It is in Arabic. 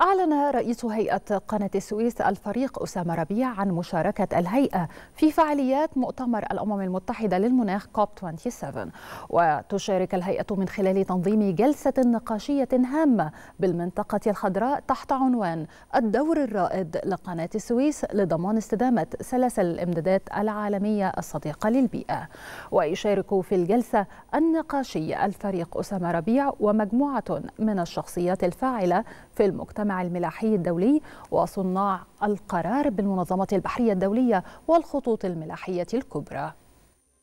أعلن رئيس هيئة قناة السويس الفريق أسامة ربيع عن مشاركة الهيئة في فعاليات مؤتمر الأمم المتحدة للمناخ كوب 27 وتشارك الهيئة من خلال تنظيم جلسة نقاشية هامة بالمنطقة الخضراء تحت عنوان الدور الرائد لقناة السويس لضمان استدامة سلاسل الإمدادات العالمية الصديقة للبيئة ويشارك في الجلسة النقاشية الفريق أسامة ربيع ومجموعة من الشخصيات الفاعلة في المجتمع المجتمع الملاحي الدولي وصناع القرار بالمنظمة البحرية الدولية والخطوط الملاحية الكبرى